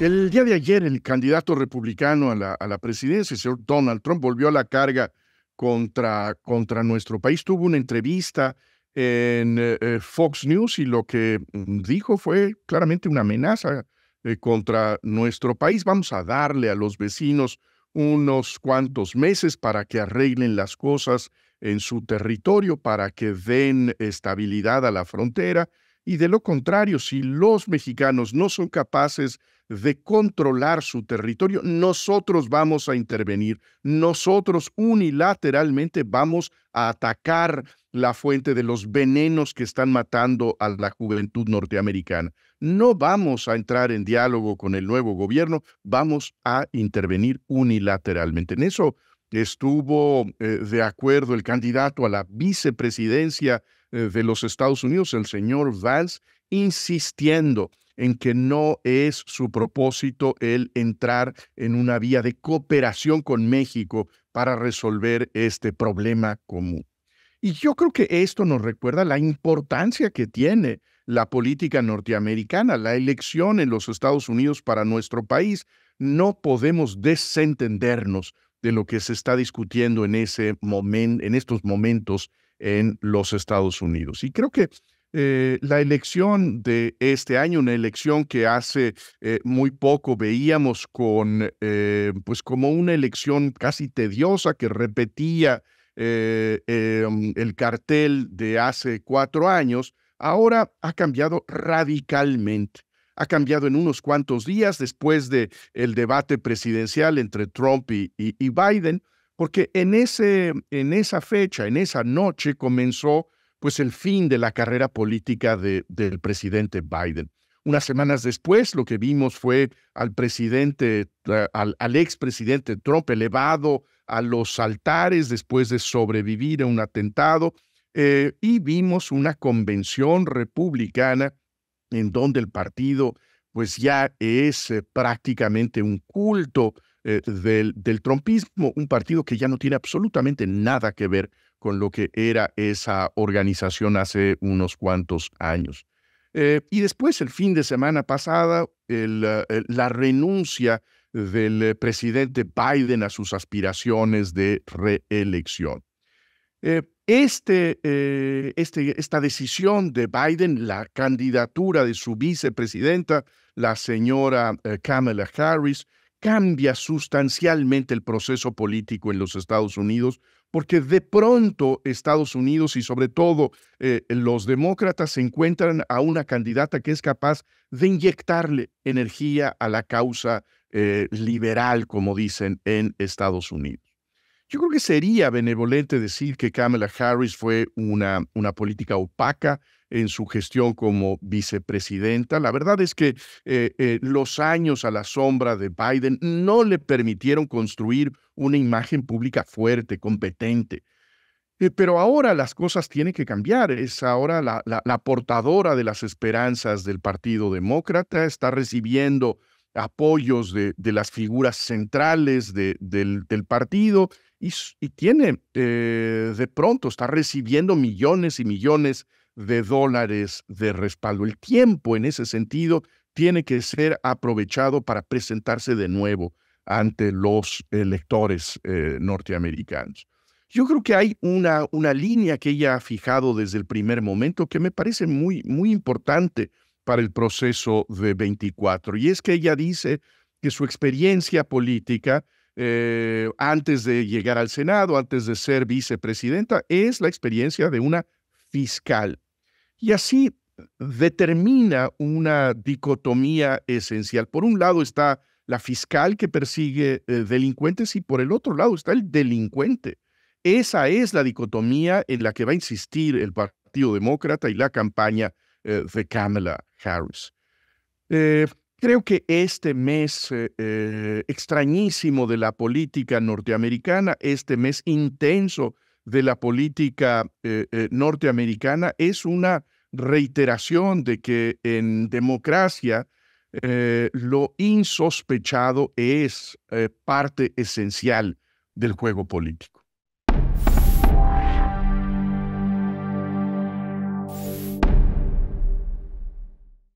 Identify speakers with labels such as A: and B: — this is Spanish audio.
A: El día de ayer, el candidato republicano a la, presidencia, el señor Donald Trump, volvió a la carga contra, contra nuestro país. Tuvo una entrevista en eh, eh, Fox News y lo que mm, dijo fue claramente una amenaza eh, contra nuestro país. Vamos a darle a los vecinos unos cuantos meses para que arreglen las cosas en su territorio, para que den estabilidad a la frontera y de lo contrario, si los mexicanos no son capaces de controlar su territorio, nosotros vamos a intervenir, nosotros unilateralmente vamos a atacar la fuente de los venenos que están matando a la juventud norteamericana. No vamos a entrar en diálogo con el nuevo gobierno, vamos a intervenir unilateralmente. En eso estuvo eh, de acuerdo el candidato a la vicepresidencia eh, de los Estados Unidos, el señor Valls, insistiendo en que no es su propósito el entrar en una vía de cooperación con México para resolver este problema común. Y yo creo que esto nos recuerda la importancia que tiene la política norteamericana, la elección en los Estados Unidos para nuestro país. No podemos desentendernos de lo que se está discutiendo en, ese en estos momentos en los Estados Unidos. Y creo que eh, la elección de este año, una elección que hace eh, muy poco veíamos con, eh, pues como una elección casi tediosa que repetía mm, el cartel de hace cuatro años, ahora ha cambiado radicalmente. Ha cambiado en unos cuantos días después de debate presidencial entre Trump y, y Biden porque en, ese, en esa fecha, en esa noche comenzó pues el fin de la carrera política del presidente Biden. Unas semanas después, lo que vimos fue al presidente, eh, al, expresidente Trump elevado a los altares después de sobrevivir a un atentado, eh, y vimos una convención republicana en donde el partido pues ya es eh, prácticamente un culto eh, del, del trompismo, un partido que ya no tiene absolutamente nada que ver con lo que era esa organización hace unos cuantos años. Eh, y después, el fin de semana pasada, eh, la renuncia del presidente Biden a sus aspiraciones de reelección. Este, este, esta decisión de Biden, la candidatura de su vicepresidenta, la señora Kamala Harris, cambia sustancialmente el proceso político en los Estados Unidos, porque de pronto Estados Unidos y sobre todo eh, los demócratas se encuentran a una candidata que es capaz de inyectarle energía a la causa eh, liberal, como dicen en Estados Unidos. Yo creo que sería benevolente decir que Kamala Harris fue una, una política opaca, en su gestión como vicepresidenta. La verdad es que eh, eh, los años a la sombra de Biden no le permitieron construir una imagen pública fuerte, competente. Eh, pero ahora las cosas tienen que cambiar. Es ahora la, portadora de las esperanzas del Partido Demócrata, está recibiendo apoyos de, las figuras centrales del, partido y, tiene, de pronto, está recibiendo millones y millones de dólares de respaldo. El tiempo en ese sentido tiene que ser aprovechado para presentarse de nuevo ante los electores eh, norteamericanos. Yo creo que hay una, una línea que ella ha fijado desde el primer momento que me parece muy, muy importante para el proceso de 24, y es que ella dice que su experiencia política eh, antes de llegar al Senado, antes de ser vicepresidenta, es la experiencia de una fiscal. Y así determina una dicotomía esencial. Por un lado está la fiscal que persigue eh, delincuentes y por el otro lado está el delincuente. Esa es la dicotomía en la que va a insistir el Partido Demócrata y la campaña eh, de Kamala Harris. Eh, creo que este mes extrañísimo de la política norteamericana, este mes intenso de la política eh, eh, norteamericana es una reiteración de que en democracia eh, lo insospechado es parte esencial del juego político.